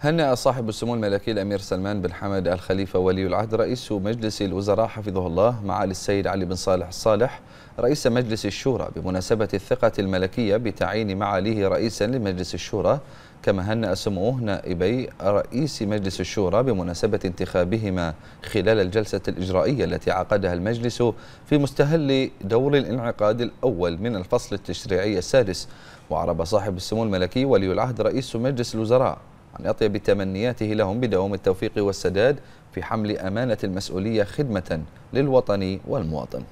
هنأ صاحب السمو الملكي الأمير سلمان بن حمد الخليفة ولي العهد رئيس مجلس الوزراء حفظه الله معالي السيد علي بن صالح الصالح رئيس مجلس الشورى بمناسبة الثقة الملكية بتعيين معاليه رئيسا لمجلس الشورى كما هنأ سموه نائبي رئيس مجلس الشورى بمناسبة انتخابهما خلال الجلسة الإجرائية التي عقدها المجلس في مستهل دور الانعقاد الأول من الفصل التشريعي السادس وعرب صاحب السمو الملكي ولي العهد رئيس مجلس الوزراء عن أطيب تمنياته لهم بدوام التوفيق والسداد في حمل أمانة المسؤولية خدمة للوطن والمواطن